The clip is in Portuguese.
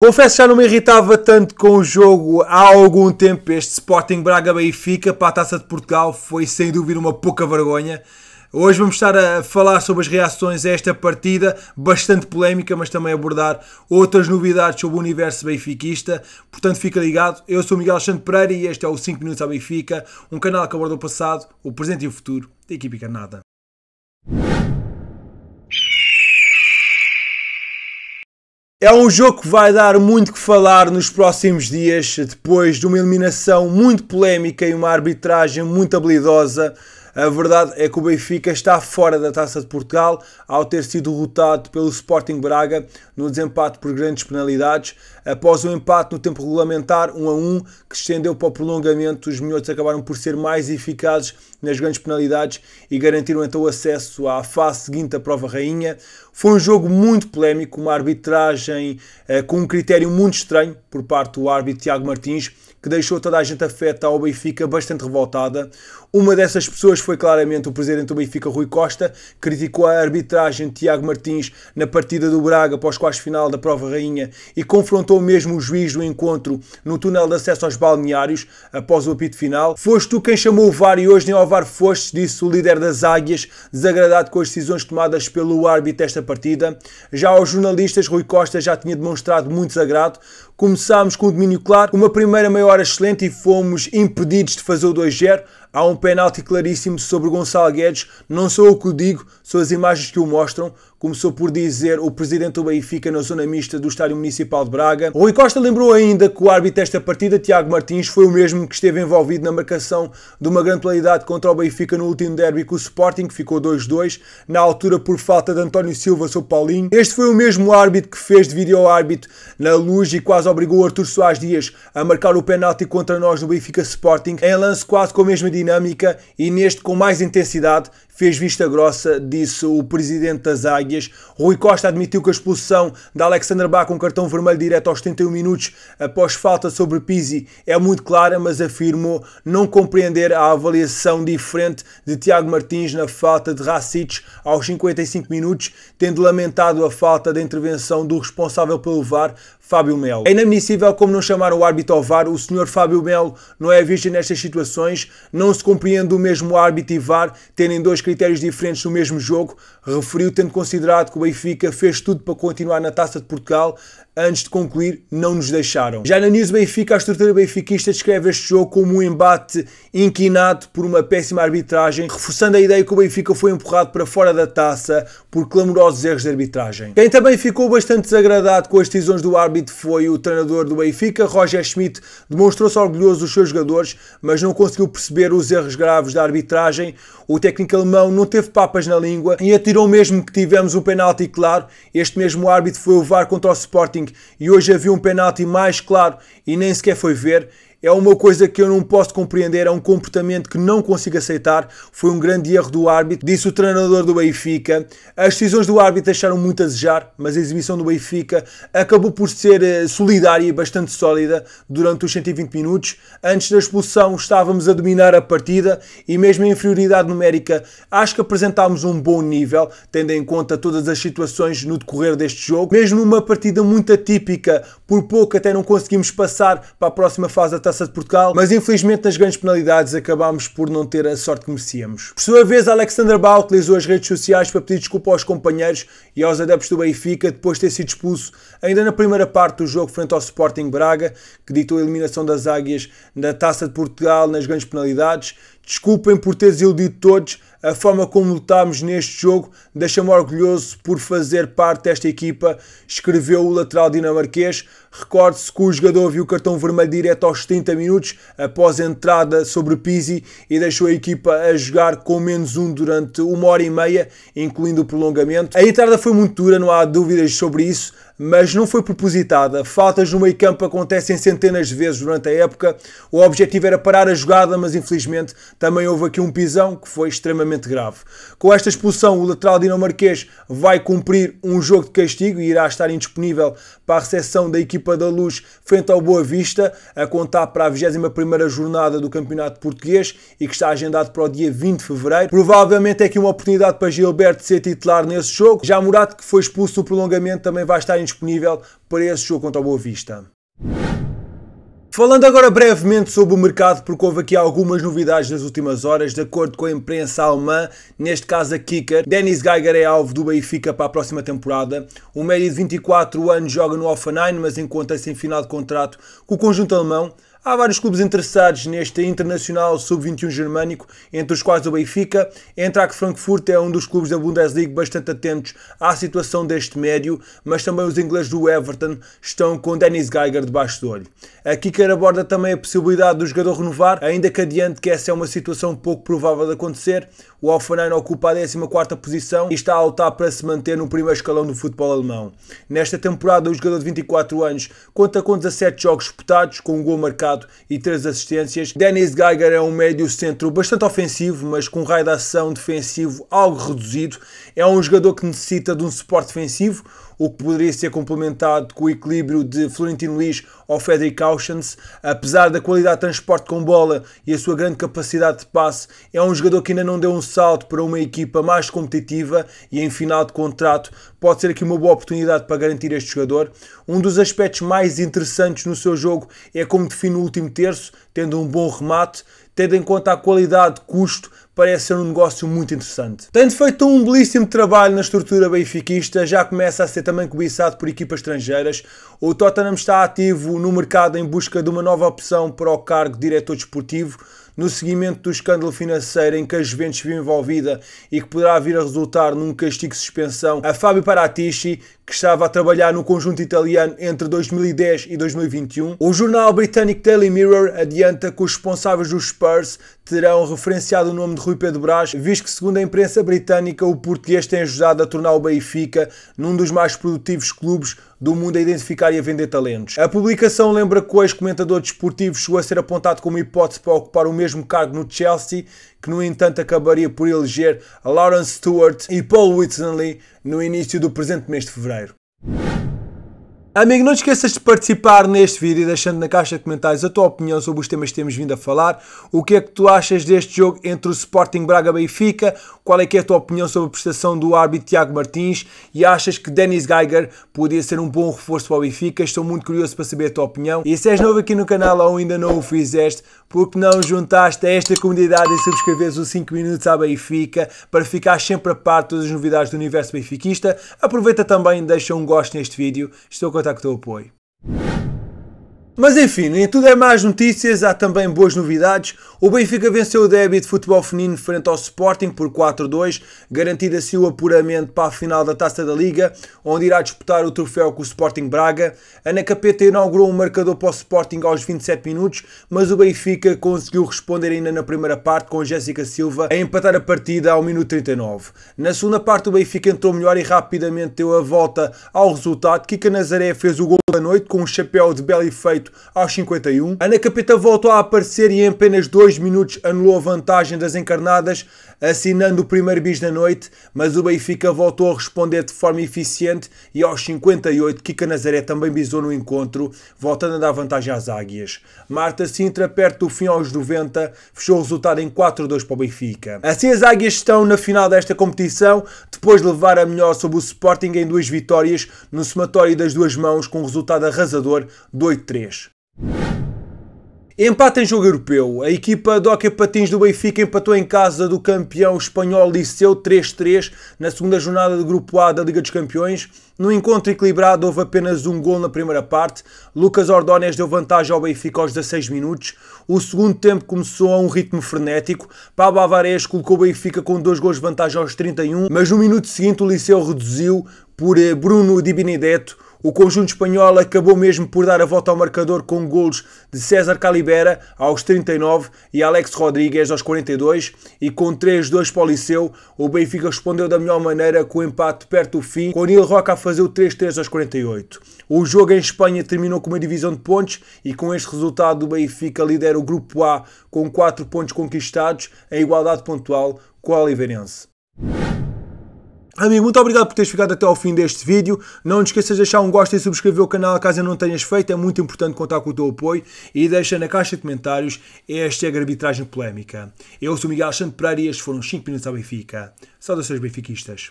Confesso que já não me irritava tanto com o jogo há algum tempo. Este Sporting Braga Benfica para a Taça de Portugal foi sem dúvida uma pouca vergonha. Hoje vamos estar a falar sobre as reações a esta partida, bastante polémica, mas também abordar outras novidades sobre o universo benfiquista. Portanto, fica ligado. Eu sou Miguel Alexandre Pereira e este é o 5 Minutos à Benfica, um canal que aborda o passado, o presente e o futuro da equipe encarnada. É um jogo que vai dar muito que falar nos próximos dias, depois de uma eliminação muito polémica e uma arbitragem muito habilidosa. A verdade é que o Benfica está fora da Taça de Portugal ao ter sido derrotado pelo Sporting Braga no desempate por grandes penalidades. Após o um empate no tempo regulamentar, 1 a 1, que se estendeu para o prolongamento, os minhotos acabaram por ser mais eficazes nas grandes penalidades e garantiram então o acesso à fase seguinte da prova rainha. Foi um jogo muito polémico, uma arbitragem eh, com um critério muito estranho por parte do árbitro Tiago Martins, que deixou toda a gente afeta ao Benfica bastante revoltada. Uma dessas pessoas foi claramente o presidente do Benfica, Rui Costa, que criticou a arbitragem de Tiago Martins na partida do Braga após o quarto final da Prova Rainha e confrontou mesmo o juiz do encontro no túnel de acesso aos balneários após o apito final. Foste tu quem chamou o VAR e hoje nem ao VAR foste, disse o líder das Águias, desagradado com as decisões tomadas pelo árbitro desta partida. Já aos jornalistas, Rui Costa já tinha demonstrado muito desagrado Começámos com o domínio claro, uma primeira meia hora excelente e fomos impedidos de fazer o 2-0. Há um penalti claríssimo sobre Gonçalo Guedes, não sou eu que o digo, são as imagens que o mostram. Começou por dizer o presidente do Benfica na zona mista do Estádio Municipal de Braga. Rui Costa lembrou ainda que o árbitro desta partida, Tiago Martins, foi o mesmo que esteve envolvido na marcação de uma grande penalidade contra o Benfica no último derby com o Sporting, que ficou 2-2, na altura por falta de António Silva sobre Paulinho. Este foi o mesmo árbitro que fez de vídeo-árbitro na luz e quase obrigou Artur Soares Dias a marcar o penalti contra nós no Benfica Sporting, em lance quase com a mesma dinâmica e neste com mais intensidade fez vista grossa, disse o presidente das Águias. Rui Costa admitiu que a expulsão de Alexander Bá com um cartão vermelho direto aos 31 minutos após falta sobre Pizzi é muito clara, mas afirmou não compreender a avaliação diferente de Tiago Martins na falta de Racic aos 55 minutos, tendo lamentado a falta da intervenção do responsável pelo VAR, Fábio Melo. É inadmissível como não chamar o árbitro ao VAR, o senhor Fábio Melo não é visto nestas situações, não se compreende o mesmo árbitro e VAR terem dois critérios diferentes no mesmo jogo, referiu tendo considerado que o Benfica fez tudo para continuar na Taça de Portugal, antes de concluir, não nos deixaram. Já na News Benfica, a estrutura benfiquista descreve este jogo como um embate inquinado por uma péssima arbitragem, reforçando a ideia que o Benfica foi empurrado para fora da taça por clamorosos erros de arbitragem. Quem também ficou bastante desagradado com as decisões do árbitro foi o treinador do Benfica, Roger Schmidt, demonstrou-se orgulhoso dos seus jogadores, mas não conseguiu perceber os erros graves da arbitragem. O técnico alemão mão, não teve papas na língua e atirou mesmo que tivemos o penalti claro. Este mesmo árbitro foi o VAR contra o Sporting e hoje havia um penalti mais claro e nem sequer foi ver é uma coisa que eu não posso compreender, é um comportamento que não consigo aceitar. Foi um grande erro do árbitro, disse o treinador do Benfica. As decisões do árbitro deixaram muito a desejar, mas a exibição do Benfica acabou por ser eh, solidária e bastante sólida durante os 120 minutos. Antes da expulsão, estávamos a dominar a partida e, mesmo em inferioridade numérica, acho que apresentámos um bom nível, tendo em conta todas as situações no decorrer deste jogo. Mesmo numa partida muito atípica, por pouco até não conseguimos passar para a próxima fase da Taça de Portugal, mas infelizmente nas grandes penalidades acabámos por não ter a sorte que merecíamos. Por sua vez, Alexander Bá utilizou as redes sociais para pedir desculpa aos companheiros e aos adeptos do Benfica depois de ter sido expulso ainda na primeira parte do jogo frente ao Sporting Braga, que ditou a eliminação das Águias na Taça de Portugal nas grandes penalidades Desculpem por ter iludido todos. A forma como lutámos neste jogo deixa-me orgulhoso por fazer parte desta equipa, escreveu o lateral dinamarquês. Recorde-se que o jogador viu o cartão vermelho direto aos 30 minutos após a entrada sobre Pizzi e deixou a equipa a jogar com menos um durante uma hora e meia, incluindo o prolongamento. A entrada foi muito dura, não há dúvidas sobre isso mas não foi propositada. Faltas no meio campo acontecem centenas de vezes durante a época. O objetivo era parar a jogada, mas infelizmente também houve aqui um pisão que foi extremamente grave. Com esta expulsão, o lateral dinamarquês vai cumprir um jogo de castigo e irá estar indisponível para a recepção da equipa da Luz frente ao Boa Vista, a contar para a 21 jornada do Campeonato Português e que está agendado para o dia 20 de Fevereiro. Provavelmente é aqui uma oportunidade para Gilberto ser titular nesse jogo. Já Murato, que foi expulso no prolongamento, também vai estar disponível para esse jogo contra o Boa Vista. Falando agora brevemente sobre o mercado, porque houve aqui algumas novidades nas últimas horas, de acordo com a imprensa alemã, neste caso a Kicker, Dennis Geiger é alvo do Benfica para a próxima temporada. O médio de 24 anos joga no Offenheim, mas encontra-se em final de contrato com o conjunto alemão. Há vários clubes interessados neste Internacional Sub-21 germânico, entre os quais o Benfica. que Frankfurt é um dos clubes da Bundesliga bastante atentos à situação deste médio, mas também os ingleses do Everton estão com Dennis Geiger debaixo do olho. A Kicker aborda também a possibilidade do jogador renovar, ainda que adiante que essa é uma situação pouco provável de acontecer. O Hoffenheim ocupa a 14 posição e está a lutar para se manter no primeiro escalão do futebol alemão. Nesta temporada, o jogador de 24 anos conta com 17 jogos disputados, com um gol marcado marcado e 3 assistências. Dennis Geiger é um médio centro bastante ofensivo, mas com um raio de ação defensivo algo reduzido. É um jogador que necessita de um suporte defensivo, o que poderia ser complementado com o equilíbrio de Florentino Luiz ou Frederic Cautions. Apesar da qualidade de transporte com bola e a sua grande capacidade de passe, é um jogador que ainda não deu um salto para uma equipa mais competitiva e em final de contrato pode ser aqui uma boa oportunidade para garantir este jogador. Um dos aspectos mais interessantes no seu jogo é como define o último terço, tendo um bom remate, tendo em conta a qualidade, custo, parece ser um negócio muito interessante. Tendo feito um belíssimo trabalho na estrutura benfiquista, já começa a ser também cobiçado por equipas estrangeiras. O Tottenham está ativo no mercado em busca de uma nova opção para o cargo de diretor desportivo, no seguimento do escândalo financeiro em que a Juventus viu envolvida e que poderá vir a resultar num castigo de suspensão a Fábio Paratici, que estava a trabalhar no conjunto italiano entre 2010 e 2021, o jornal britânico Daily Mirror adianta que os responsáveis dos Spurs terão referenciado o nome de Rui Pedro Brás, visto que, segundo a imprensa britânica, o português tem ajudado a tornar o Benfica num dos mais produtivos clubes do mundo a identificar e a vender talentos. A publicação lembra que o ex-comentador desportivo chegou a ser apontado como hipótese para ocupar o mesmo cargo no Chelsea, que no entanto acabaria por eleger Lawrence Stewart e Paul Whitney no início do presente mês de fevereiro. Amigo, não esqueças de participar neste vídeo deixando na caixa de comentários a tua opinião sobre os temas que temos vindo a falar. O que é que tu achas deste jogo entre o Sporting Braga Benfica? Qual é que é a tua opinião sobre a prestação do árbitro Tiago Martins? E achas que Dennis Geiger podia ser um bom reforço para o Benfica? Estou muito curioso para saber a tua opinião. E se és novo aqui no canal ou ainda não o fizeste, por que não juntaste a esta comunidade e subscreves o 5 Minutos à Benfica para ficar sempre a par de todas as novidades do universo benfiquista? Aproveita também e deixa um gosto neste vídeo. Estou contente contar com o apoio. Mas enfim, em tudo é mais notícias, há também boas novidades. O Benfica venceu o derby de futebol feminino frente ao Sporting por 4-2, garantindo assim o apuramento para a final da Taça da Liga, onde irá disputar o troféu com o Sporting Braga. Ana Capeta inaugurou um marcador para o Sporting aos 27 minutos, mas o Benfica conseguiu responder ainda na primeira parte com Jéssica Silva a empatar a partida ao minuto 39. Na segunda parte o Benfica entrou melhor e rapidamente deu a volta ao resultado. Kika Nazaré fez o gol da noite com um chapéu de belo efeito aos 51. Ana Capeta voltou a aparecer e em apenas 2 minutos anulou a vantagem das encarnadas, assinando o primeiro bis da noite, mas o Benfica voltou a responder de forma eficiente e aos 58 Kika Nazaré também bisou no encontro, voltando a dar vantagem às Águias. Marta Sintra, perto do fim aos 90, fechou o resultado em 4-2 para o Benfica. Assim as Águias estão na final desta competição, depois de levar a melhor sobre o Sporting em duas vitórias, no somatório das duas mãos com um resultado arrasador de 8-3. Empate em jogo europeu. A equipa de hockey patins do Benfica empatou em casa do campeão espanhol Liceu 3-3 na segunda jornada do Grupo A da Liga dos Campeões. No encontro equilibrado houve apenas um gol na primeira parte. Lucas Ordóñez deu vantagem ao Benfica aos 16 minutos. O segundo tempo começou a um ritmo frenético. Pablo Alvarez colocou o Benfica com dois gols de vantagem aos 31, mas no minuto seguinte o Liceu reduziu por eh, Bruno Di Benedetto o conjunto espanhol acabou mesmo por dar a volta ao marcador com golos de César Calibera aos 39 e Alex Rodrigues aos 42 e com 3-2 para o Liceu, o Benfica respondeu da melhor maneira com o empate perto do fim, com Nil Roca a fazer o 3-3 aos 48. O jogo em Espanha terminou com uma divisão de pontos e com este resultado o Benfica lidera o grupo A com 4 pontos conquistados, em igualdade pontual com o Oliveirense. Amigo, muito obrigado por teres ficado até ao fim deste vídeo. Não te esqueças de deixar um gosto e subscrever o canal caso não tenhas feito. É muito importante contar com o teu apoio. E deixa na caixa de comentários esta é a arbitragem polémica. Eu sou Miguel Alexandre Pereira e estes foram 5 minutos ao Benfica. Saudações benfiquistas.